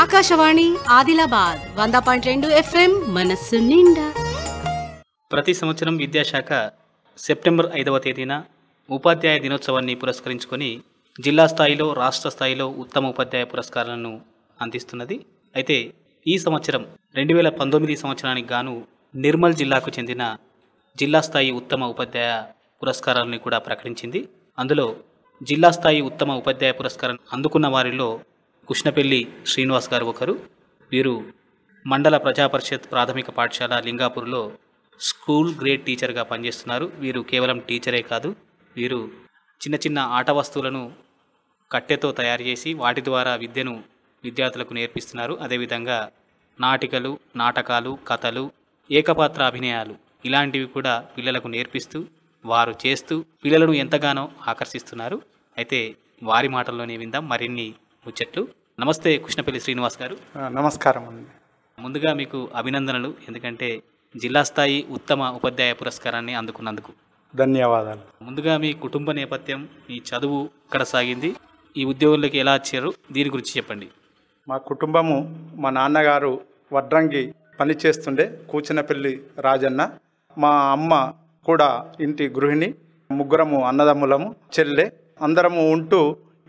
ఆకాశవాణి ఆదిలాబాద్ వంద పాయింట్ రెండు ఎఫ్ఎం మనస్సు నిండా ప్రతి సంవత్సరం విద్యాశాఖ సెప్టెంబర్ ఐదవ తేదీన ఉపాధ్యాయ దినోత్సవాన్ని పురస్కరించుకొని జిల్లా స్థాయిలో రాష్ట్ర స్థాయిలో ఉత్తమ ఉపాధ్యాయ పురస్కారాలను అందిస్తున్నది అయితే ఈ సంవత్సరం రెండు వేల పంతొమ్మిది సంవత్సరానికి గాను నిర్మల్ జిల్లాకు చెందిన జిల్లా స్థాయి ఉత్తమ ఉపాధ్యాయ పురస్కారాలను కూడా ప్రకటించింది అందులో జిల్లా స్థాయి ఉత్తమ ఉపాధ్యాయ పురస్కారం అందుకున్న వారిలో కృష్ణపల్లి శ్రీనివాస్ గారు ఒకరు వీరు మండల ప్రజాపరిషత్ ప్రాథమిక పాఠశాల లింగాపూర్లో స్కూల్ గ్రేడ్ టీచర్గా పనిచేస్తున్నారు వీరు కేవలం టీచరే కాదు వీరు చిన్న చిన్న ఆట వస్తువులను కట్టెతో తయారు చేసి వాటి ద్వారా విద్యను విద్యార్థులకు నేర్పిస్తున్నారు అదేవిధంగా నాటికలు నాటకాలు కథలు ఏకపాత్ర అభినయాలు ఇలాంటివి కూడా పిల్లలకు నేర్పిస్తూ వారు చేస్తూ పిల్లలను ఎంతగానో ఆకర్షిస్తున్నారు అయితే వారి మాటల్లోనే విందాం మరిన్ని ముచ్చట్లు నమస్తే కృష్ణపల్లి శ్రీనివాస్ గారు నమస్కారం అండి ముందుగా మీకు అభినందనలు ఎందుకంటే జిల్లా స్థాయి ఉత్తమ ఉపాధ్యాయ పురస్కారాన్ని అందుకున్నందుకు ధన్యవాదాలు ముందుగా మీ కుటుంబ నేపథ్యం మీ చదువు ఇక్కడ సాగింది ఈ ఉద్యోగంలోకి ఎలా వచ్చారు దీని గురించి చెప్పండి మా కుటుంబము మా నాన్నగారు వడ్రంగి పనిచేస్తుండే కూచినపల్లి రాజన్న మా అమ్మ కూడా ఇంటి గృహిణి ముగ్గురము అన్నదమ్ములము చెల్లె అందరము ఉంటూ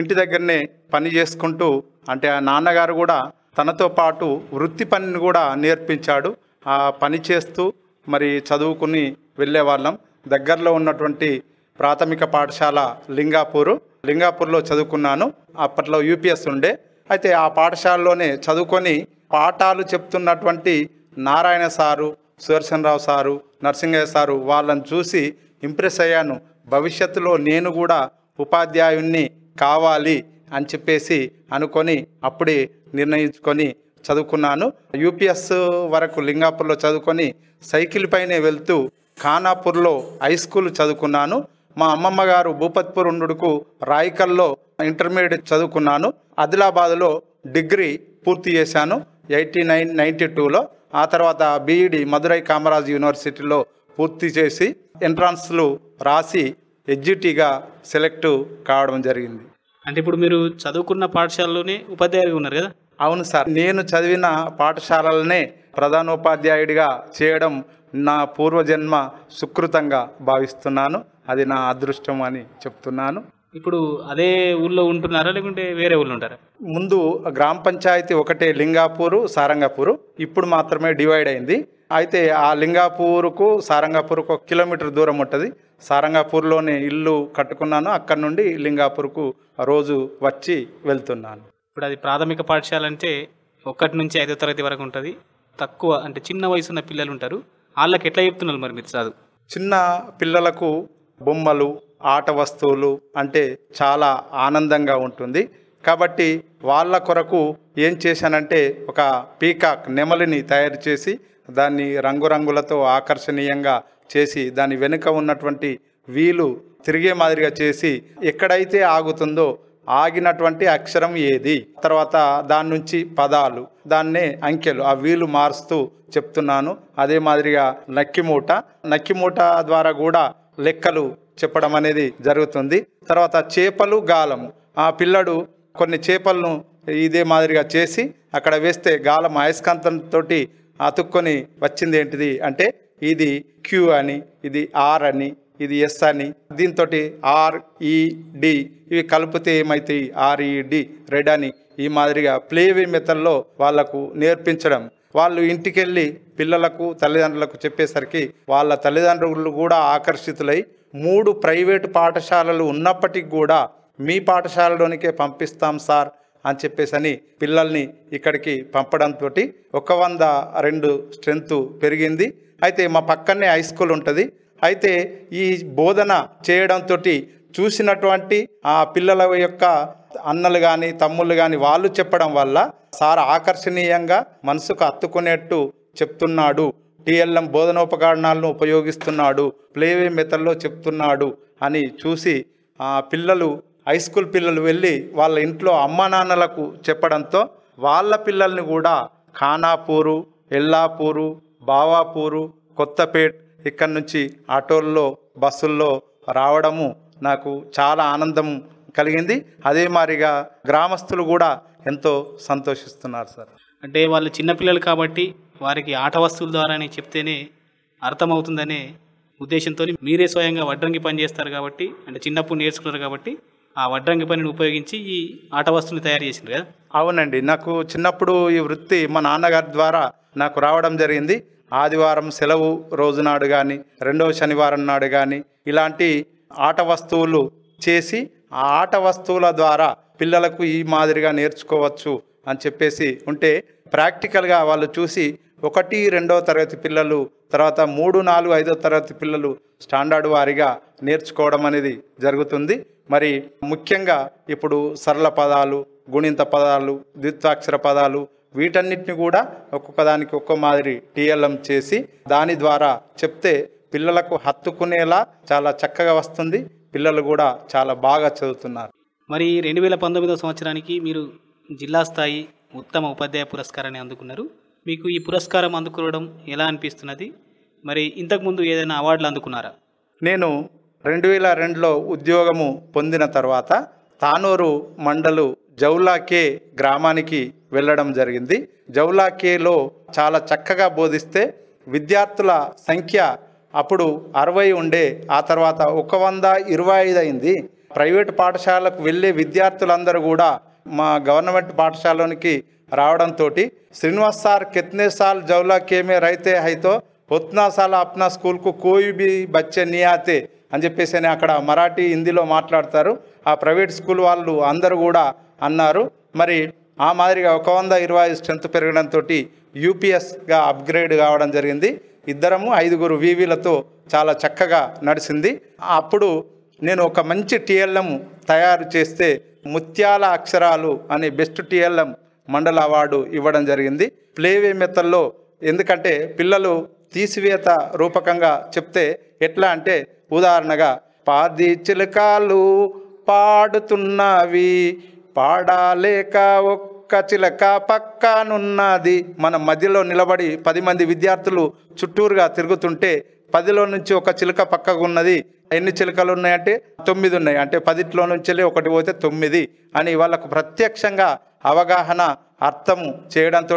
ఇంటి దగ్గరనే పని చేసుకుంటూ అంటే ఆ నాన్నగారు కూడా తనతో పాటు వృత్తి పనిని కూడా నేర్పించాడు ఆ పని చేస్తూ మరి చదువుకుని వెళ్ళేవాళ్ళం దగ్గరలో ఉన్నటువంటి ప్రాథమిక పాఠశాల లింగాపూరు లింగాపూర్లో చదువుకున్నాను అప్పట్లో యూపీఎస్ ఉండే అయితే ఆ పాఠశాలలోనే చదువుకొని పాఠాలు చెప్తున్నటువంటి Narayana sir Sudarshana Rao sir Narasimhaiah sir వాళ్ళని చూసి ఇంప్రెస్ అయ్యాను భవిష్యత్తులో నేను కూడా ఉపాధ్యాయుణ్ణి కావాలి అని చెప్పేసి అనుకొని అప్పుడే నిర్ణయించుకొని చదువుకున్నాను యూపీఎస్ వరకు లింగాపూర్లో చదువుకొని సైకిల్ పైనే వెళ్తూ ఖానాపూర్లో హై స్కూల్ చదువుకున్నాను మా అమ్మమ్మ గారు భూపత్పూర్ ఉండుకు రాయికల్లో ఇంటర్మీడియట్ చదువుకున్నాను ఆదిలాబాద్లో డిగ్రీ పూర్తి చేశాను ఎయిటీ నైన్ నైంటీ టూలో ఆ తర్వాత బీఈడి మదురై కామరాజ్ యూనివర్సిటీలో పూర్తి చేసి ఎంట్రన్స్లు రాసి ఎడ్జ్యూటీగా సెలెక్ట్ కావడం జరిగింది అంటే ఇప్పుడు మీరు చదువుకున్న పాఠశాలలోనే ఉపాధ్యాయులు ఉన్నారు కదా అవును సార్ నేను చదివిన పాఠశాలలనే ప్రధానోపాధ్యాయుడిగా చేయడం నా పూర్వజన్మ సుకృతంగా భావిస్తున్నాను అది నా అదృష్టం అని చెప్తున్నాను ఇప్పుడు అదే ఊళ్ళో ఉంటున్నారా లేకుంటే వేరే ఊళ్ళో ఉంటారా ముందు గ్రామ పంచాయతీ ఒకటే లింగాపూరు సారంగపూరు ఇప్పుడు మాత్రమే డివైడ్ అయింది అయితే ఆ లింగాపూరుకు సారంగాపూర్కు ఒక కిలోమీటర్ దూరం ఉంటుంది సారంగాపూర్లోనే ఇల్లు కట్టుకున్నాను అక్కడ నుండి లింగాపూర్కు రోజు వచ్చి వెళ్తున్నాను ఇప్పుడు అది ప్రాథమిక పాఠశాల అంటే ఒకటి నుంచి ఐదో తరగతి వరకు ఉంటుంది తక్కువ అంటే చిన్న వయసు ఉన్న పిల్లలు ఉంటారు వాళ్ళకి ఎట్లా చెప్తున్నారు మరి మీరు చదువు చిన్న పిల్లలకు బొమ్మలు ఆట వస్తువులు అంటే చాలా ఆనందంగా ఉంటుంది కాబట్టి వాళ్ళ కొరకు ఏం చేశానంటే ఒక పీకాక్ నెమలిని తయారు చేసి దాన్ని రంగురంగులతో ఆకర్షణీయంగా చేసి దాని వెనుక ఉన్నటువంటి వీలు తిరిగే మాదిరిగా చేసి ఎక్కడైతే ఆగుతుందో ఆగినటువంటి అక్షరం ఏది తర్వాత దాని నుంచి పదాలు దాన్నే అంకెలు ఆ వీలు మారుస్తూ చెప్తున్నాను అదే మాదిరిగా నక్కిమూట నక్కిమూట ద్వారా కూడా లెక్కలు చెప్పడం అనేది జరుగుతుంది తర్వాత చేపలు గాలము ఆ పిల్లడు కొన్ని చేపలను ఇదే మాదిరిగా చేసి అక్కడ వేస్తే గాలం అయస్కాంతంతో అతుక్కొని వచ్చింది ఏంటిది అంటే ఇది క్యూ అని ఇది ఆర్ అని ఇది ఎస్ అని దీంతో ఆర్ఈడి ఇవి కలిపితే ఏమవుతాయి ఆర్ఈడి రెడ్ అని ఈ మాదిరిగా ప్లేవే మెథడ్లో వాళ్లకు నేర్పించడం వాళ్ళు ఇంటికి వెళ్ళి పిల్లలకు తల్లిదండ్రులకు చెప్పేసరికి వాళ్ళ తల్లిదండ్రులు కూడా ఆకర్షితులై మూడు ప్రైవేటు పాఠశాలలు ఉన్నప్పటికీ కూడా మీ పాఠశాలలోనికే పంపిస్తాం సార్ అని చెప్పేసి అని పిల్లల్ని ఇక్కడికి పంపడంతో ఒక వంద రెండు స్ట్రెంత్ పెరిగింది అయితే మా పక్కనే హై స్కూల్ ఉంటుంది అయితే ఈ బోధన చేయడంతో చూసినటువంటి ఆ పిల్లల యొక్క అన్నలు కానీ తమ్ముళ్ళు కానీ వాళ్ళు చెప్పడం వల్ల సార్ ఆకర్షణీయంగా మనసుకు అత్తుకునేట్టు చెప్తున్నాడు టిఎల్ఎం బోధనోపకరణాలను ఉపయోగిస్తున్నాడు ప్లేవే మెథడ్లో చెప్తున్నాడు అని చూసి ఆ పిల్లలు హై స్కూల్ పిల్లలు వెళ్ళి వాళ్ళ ఇంట్లో అమ్మ నాన్నలకు చెప్పడంతో వాళ్ళ పిల్లల్ని కూడా ఖానాపూరు ఎల్లాపూరు బావాపూరు కొత్తపేట్ ఇక్కడి నుంచి ఆటోల్లో బస్సుల్లో రావడము నాకు చాలా ఆనందం కలిగింది అదే మారిగా గ్రామస్తులు కూడా ఎంతో సంతోషిస్తున్నారు సార్ అంటే వాళ్ళు చిన్నపిల్లలు కాబట్టి వారికి ఆట వస్తువుల ద్వారానే చెప్తేనే అర్థమవుతుందనే ఉద్దేశంతో మీరే స్వయంగా వడ్రంగి పని చేస్తారు కాబట్టి అంటే చిన్నప్పుడు నేర్చుకున్నారు కాబట్టి ఆ వడ్రంగి పనిని ఉపయోగించి ఈ ఆట వస్తువులు తయారు చేసింది కదా అవునండి నాకు చిన్నప్పుడు ఈ వృత్తి మా నాన్నగారి ద్వారా నాకు రావడం జరిగింది ఆదివారం సెలవు రోజు నాడు కానీ రెండవ శనివారం నాడు కానీ ఇలాంటి ఆట వస్తువులు చేసి ఆ ఆట వస్తువుల ద్వారా పిల్లలకు ఈ మాదిరిగా నేర్చుకోవచ్చు అని చెప్పేసి ఉంటే ప్రాక్టికల్గా వాళ్ళు చూసి ఒకటి రెండో తరగతి పిల్లలు తర్వాత మూడు నాలుగు ఐదో తరగతి పిల్లలు స్టాండర్డ్ వారిగా నేర్చుకోవడం అనేది జరుగుతుంది మరి ముఖ్యంగా ఇప్పుడు సరళ పదాలు గుణింత పదాలు ద్విత్వాక్షర పదాలు వీటన్నిటిని కూడా ఒక్కొక్క దానికి ఒక్కో మాదిరి టీఎల్ఎం చేసి దాని ద్వారా చెప్తే పిల్లలకు హత్తుకునేలా చాలా చక్కగా వస్తుంది పిల్లలు కూడా చాలా బాగా చదువుతున్నారు మరి రెండు వేల పంతొమ్మిదవ సంవత్సరానికి మీరు జిల్లా స్థాయి ఉత్తమ ఉపాధ్యాయ పురస్కారాన్ని అందుకున్నారు మీకు ఈ పురస్కారం అందుకోవడం ఎలా అనిపిస్తున్నది మరి ఇంతకుముందు ఏదైనా అవార్డులు అందుకున్నారా నేను రెండు వేల రెండులో ఉద్యోగము పొందిన తర్వాత తానూరు మండలు జౌలాకే గ్రామానికి వెళ్ళడం జరిగింది జౌలాకేలో చాలా చక్కగా బోధిస్తే విద్యార్థుల సంఖ్య అప్పుడు అరవై ఉండే ఆ తర్వాత ఒక వంద ఇరవై ఐదు అయింది ప్రైవేట్ పాఠశాలకు వెళ్ళే విద్యార్థులందరూ కూడా మా గవర్నమెంట్ పాఠశాలలోనికి రావడంతో శ్రీనివాస్ సార్ కెత్నేసాల్ జౌలా కేమే రైతే హైతో ఉత్నా సాల్ అప్నా స్కూల్కు కోయి బి బచ్చే నియాతే అని చెప్పేసి అక్కడ మరాఠీ హిందీలో మాట్లాడతారు ఆ ప్రైవేట్ స్కూల్ వాళ్ళు అందరూ కూడా అన్నారు మరి ఆ మాదిరిగా ఒక వంద ఇరవై స్ట్రెంత్ పెరగడంతో యూపీఎస్గా అప్గ్రేడ్ కావడం జరిగింది ఇద్దరము ఐదుగురు వీవీలతో చాలా చక్కగా నడిచింది అప్పుడు నేను ఒక మంచి టీఎల్ఎం తయారు చేస్తే ముత్యాల అక్షరాలు అనే బెస్ట్ టీఎల్ఎం మండల అవార్డు ఇవ్వడం జరిగింది ప్లేవే మెత్తల్లో ఎందుకంటే పిల్లలు తీసివేత రూపకంగా చెప్తే ఎట్లా అంటే ఉదాహరణగా పాది చిలకాలు పాడుతున్నవి పాడాలేక ఒక్క చిలక పక్కనున్నది మన మధ్యలో నిలబడి పది మంది విద్యార్థులు చుట్టూరుగా తిరుగుతుంటే పదిలో నుంచి ఒక చిలుక పక్కకు ఉన్నది ఎన్ని చిలుకలు ఉన్నాయంటే తొమ్మిది ఉన్నాయి అంటే పదిట్లో నుంచి ఒకటి పోతే తొమ్మిది అని వాళ్ళకు ప్రత్యక్షంగా అవగాహన అర్థం చేయడంతో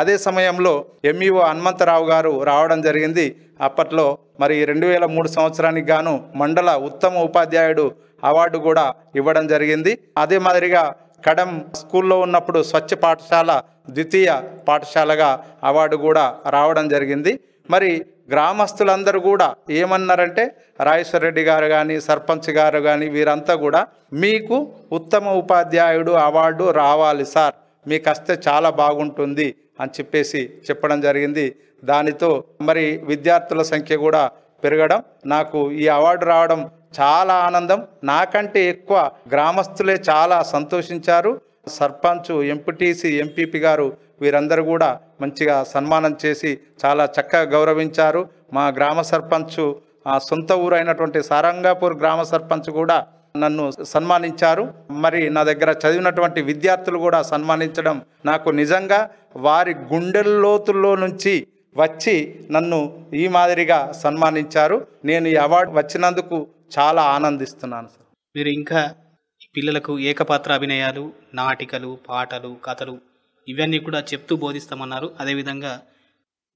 అదే సమయంలో ఎంఈఓ హనుమంతరావు గారు రావడం జరిగింది అప్పట్లో మరి రెండు వేల మూడు సంవత్సరానికి గాను మండల ఉత్తమ ఉపాధ్యాయుడు అవార్డు కూడా ఇవ్వడం జరిగింది అదే మాదిరిగా కడం స్కూల్లో ఉన్నప్పుడు స్వచ్ఛ పాఠశాల ద్వితీయ పాఠశాలగా అవార్డు కూడా రావడం జరిగింది మరి గ్రామస్తులందరూ కూడా ఏమన్నారంటే రాజేశ్వర రెడ్డి గారు కానీ సర్పంచ్ గారు కానీ వీరంతా కూడా మీకు ఉత్తమ ఉపాధ్యాయుడు అవార్డు రావాలి సార్ మీకు వస్తే చాలా బాగుంటుంది అని చెప్పేసి చెప్పడం జరిగింది దానితో మరి విద్యార్థుల సంఖ్య కూడా పెరగడం నాకు ఈ అవార్డు రావడం చాలా ఆనందం నాకంటే ఎక్కువ గ్రామస్తులే చాలా సంతోషించారు సర్పంచ్ ఎంపీటీసీ ఎంపీపీ గారు వీరందరూ కూడా మంచిగా సన్మానం చేసి చాలా చక్కగా గౌరవించారు మా గ్రామ సర్పంచ్ ఆ సొంత అయినటువంటి సారంగాపూర్ గ్రామ సర్పంచ్ కూడా నన్ను సన్మానించారు మరి నా దగ్గర చదివినటువంటి విద్యార్థులు కూడా సన్మానించడం నాకు నిజంగా వారి గుండెల్లోతుల్లో నుంచి వచ్చి నన్ను ఈ మాదిరిగా సన్మానించారు నేను ఈ అవార్డు వచ్చినందుకు చాలా ఆనందిస్తున్నాను సార్ మీరు ఇంకా పిల్లలకు ఏకపాత్ర అభినయాలు నాటికలు పాటలు కథలు ఇవన్నీ కూడా చెప్తూ బోధిస్తామన్నారు అదేవిధంగా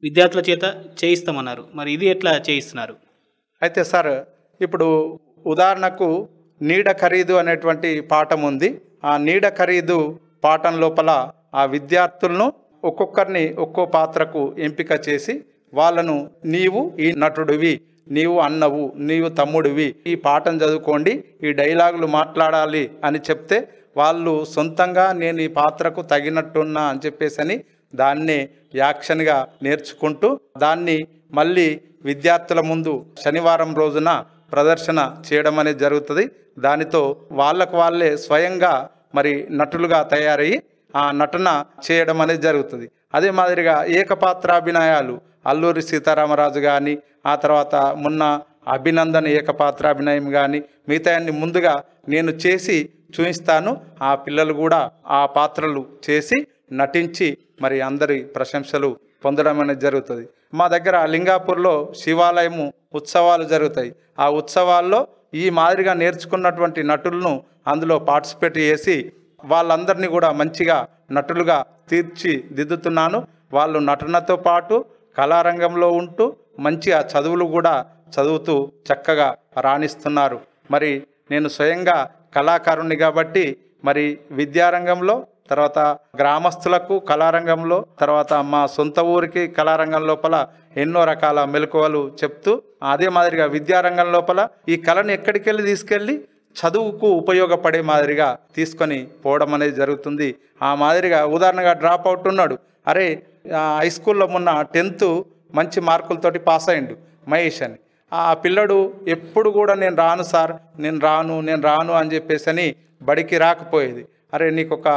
విద్యార్థుల చేత చేయిస్తామన్నారు మరి ఇది ఎట్లా చేయిస్తున్నారు అయితే సార్ ఇప్పుడు ఉదాహరణకు నీడ ఖరీదు అనేటువంటి పాఠం ఉంది ఆ నీడ ఖరీదు పాఠం లోపల ఆ విద్యార్థులను ఒక్కొక్కరిని ఒక్కో పాత్రకు ఎంపిక చేసి వాళ్ళను నీవు ఈ నటుడివి నీవు అన్నవు నీవు తమ్ముడివి ఈ పాఠం చదువుకోండి ఈ డైలాగులు మాట్లాడాలి అని చెప్తే వాళ్ళు సొంతంగా నేను ఈ పాత్రకు తగినట్టున్నా అని చెప్పేసి అని దాన్ని యాక్షన్గా నేర్చుకుంటూ దాన్ని మళ్ళీ విద్యార్థుల ముందు శనివారం రోజున ప్రదర్శన చేయడం అనేది జరుగుతుంది దానితో వాళ్ళకు వాళ్ళే స్వయంగా మరి నటులుగా తయారయ్యి ఆ నటన చేయడం అనేది జరుగుతుంది అదే మాదిరిగా ఏకపాత్రాభినయాలు అల్లూరి సీతారామరాజు కానీ ఆ తర్వాత మొన్న అభినందన్ ఏకపాత్రాభినయం కానీ మిగతా ముందుగా నేను చేసి చూపిస్తాను ఆ పిల్లలు కూడా ఆ పాత్రలు చేసి నటించి మరి అందరి ప్రశంసలు పొందడం అనేది జరుగుతుంది మా దగ్గర లింగాపూర్లో శివాలయము ఉత్సవాలు జరుగుతాయి ఆ ఉత్సవాల్లో ఈ మాదిరిగా నేర్చుకున్నటువంటి నటులను అందులో పార్టిసిపేట్ చేసి వాళ్ళందరినీ కూడా మంచిగా నటులుగా తీర్చిదిద్దుతున్నాను వాళ్ళు నటనతో పాటు కళారంగంలో ఉంటూ మంచిగా చదువులు కూడా చదువుతూ చక్కగా రాణిస్తున్నారు మరి నేను స్వయంగా కళాకారుణ్ణి కాబట్టి మరి విద్యారంగంలో తర్వాత గ్రామస్తులకు కళారంగంలో తర్వాత మా సొంత ఊరికి కళారంగం లోపల ఎన్నో రకాల మెలకువలు చెప్తూ అదే మాదిరిగా విద్యారంగం లోపల ఈ కళను ఎక్కడికెళ్ళి తీసుకెళ్ళి చదువుకు ఉపయోగపడే మాదిరిగా తీసుకొని పోవడం అనేది జరుగుతుంది ఆ మాదిరిగా ఉదాహరణగా డ్రాప్ అవుట్ ఉన్నాడు అరే హై స్కూల్లో ఉన్న టెన్త్ మంచి మార్కులతోటి పాస్ అయ్యిండు మహేష్ అని ఆ పిల్లడు ఎప్పుడు కూడా నేను రాను సార్ నేను రాను నేను రాను అని చెప్పేసి అని బడికి రాకపోయేది అరే నీకు ఒక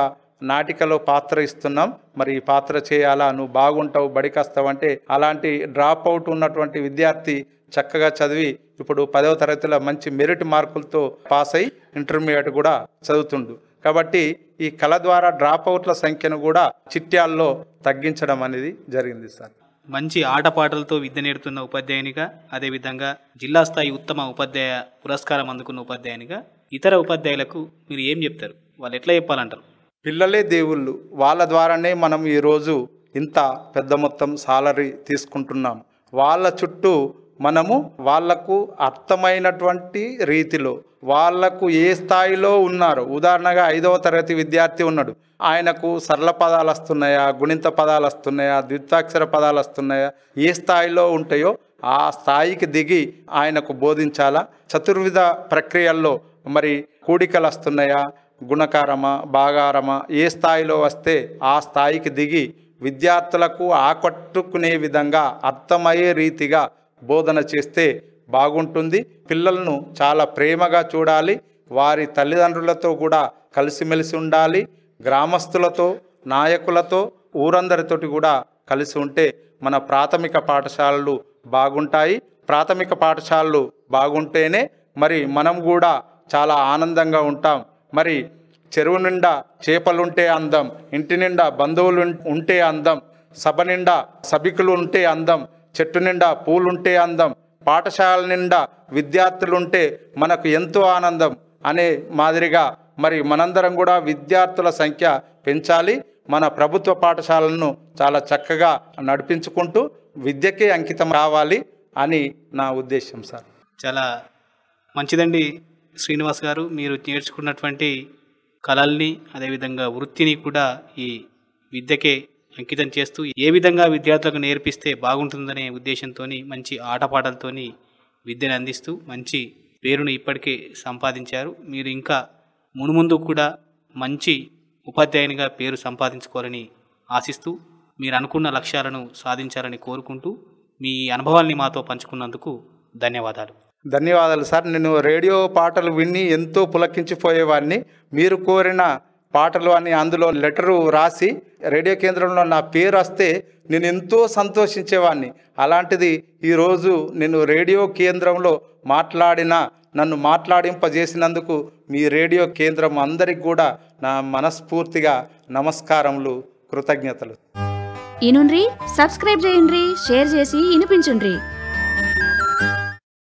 నాటికలో పాత్ర ఇస్తున్నాం మరి ఈ పాత్ర చేయాలా నువ్వు బాగుంటావు బడికి వస్తావు అంటే అలాంటి డ్రాప్ అవుట్ ఉన్నటువంటి విద్యార్థి చక్కగా చదివి ఇప్పుడు పదవ తరగతిలో మంచి మెరిట్ మార్కులతో పాస్ అయి ఇంటర్మీడియట్ కూడా చదువుతుండు కాబట్టి ఈ కళ ద్వారా డ్రాప్ అవుట్ల సంఖ్యను కూడా చిట్యాల్లో తగ్గించడం అనేది జరిగింది సార్ మంచి ఆటపాటలతో విద్య నేర్పుతున్న ఉపాధ్యాయునిగా అదేవిధంగా జిల్లా స్థాయి ఉత్తమ ఉపాధ్యాయ పురస్కారం అందుకున్న ఉపాధ్యాయునిగా ఇతర ఉపాధ్యాయులకు మీరు ఏం చెప్తారు వాళ్ళు ఎట్లా చెప్పాలంటారు పిల్లలే దేవుళ్ళు వాళ్ళ ద్వారానే మనం ఈరోజు ఇంత పెద్ద మొత్తం సాలరీ తీసుకుంటున్నాం వాళ్ళ చుట్టూ మనము వాళ్లకు అర్థమైనటువంటి రీతిలో వాళ్లకు ఏ స్థాయిలో ఉన్నారు ఉదాహరణగా ఐదవ తరగతి విద్యార్థి ఉన్నాడు ఆయనకు సరళ పదాలు వస్తున్నాయా గుణింత పదాలు వస్తున్నాయా ద్వితాక్షర పదాలు వస్తున్నాయా ఏ స్థాయిలో ఉంటాయో ఆ స్థాయికి దిగి ఆయనకు బోధించాలా చతుర్విధ ప్రక్రియల్లో మరి కూడికలు వస్తున్నాయా గుణకారమా భాగారమా ఏ స్థాయిలో వస్తే ఆ స్థాయికి దిగి విద్యార్థులకు ఆకట్టుకునే విధంగా అర్థమయ్యే రీతిగా బోధన చేస్తే బాగుంటుంది పిల్లలను చాలా ప్రేమగా చూడాలి వారి తల్లిదండ్రులతో కూడా కలిసిమెలిసి ఉండాలి గ్రామస్తులతో నాయకులతో ఊరందరితోటి కూడా కలిసి ఉంటే మన ప్రాథమిక పాఠశాలలు బాగుంటాయి ప్రాథమిక పాఠశాలలు బాగుంటేనే మరి మనం కూడా చాలా ఆనందంగా ఉంటాం మరి చెరువు నిండా చేపలుంటే అందం ఇంటి నిండా బంధువులు ఉంటే అందం సభ నిండా సభికులు ఉంటే అందం చెట్టు నిండా పూలుంటే అందం పాఠశాల నిండా విద్యార్థులుంటే మనకు ఎంతో ఆనందం అనే మాదిరిగా మరి మనందరం కూడా విద్యార్థుల సంఖ్య పెంచాలి మన ప్రభుత్వ పాఠశాలను చాలా చక్కగా నడిపించుకుంటూ విద్యకే అంకితం రావాలి అని నా ఉద్దేశం సార్ చాలా మంచిదండి శ్రీనివాస్ గారు మీరు నేర్చుకున్నటువంటి కళల్ని అదేవిధంగా వృత్తిని కూడా ఈ విద్యకే అంకితం చేస్తూ ఏ విధంగా విద్యార్థులకు నేర్పిస్తే బాగుంటుందనే ఉద్దేశంతో మంచి ఆటపాటలతోని విద్యను అందిస్తూ మంచి పేరును ఇప్పటికే సంపాదించారు మీరు ఇంకా మునుముందు కూడా మంచి ఉపాధ్యాయునిగా పేరు సంపాదించుకోవాలని ఆశిస్తూ మీరు అనుకున్న లక్ష్యాలను సాధించాలని కోరుకుంటూ మీ అనుభవాల్ని మాతో పంచుకున్నందుకు ధన్యవాదాలు ధన్యవాదాలు సార్ నేను రేడియో పాటలు విని ఎంతో పులకించిపోయేవాడిని మీరు కోరిన పాటలు అని అందులో లెటరు రాసి రేడియో కేంద్రంలో నా పేరు వస్తే నేను ఎంతో సంతోషించేవాడిని అలాంటిది ఈరోజు నేను రేడియో కేంద్రంలో మాట్లాడిన నన్ను మాట్లాడింపజేసినందుకు మీ రేడియో కేంద్రం అందరికి కూడా నా మనస్ఫూర్తిగా నమస్కారములు కృతజ్ఞతలు ఇనుండ్రి సబ్స్క్రైబ్ చేయండి షేర్ చేసి వినిపించుండ్రి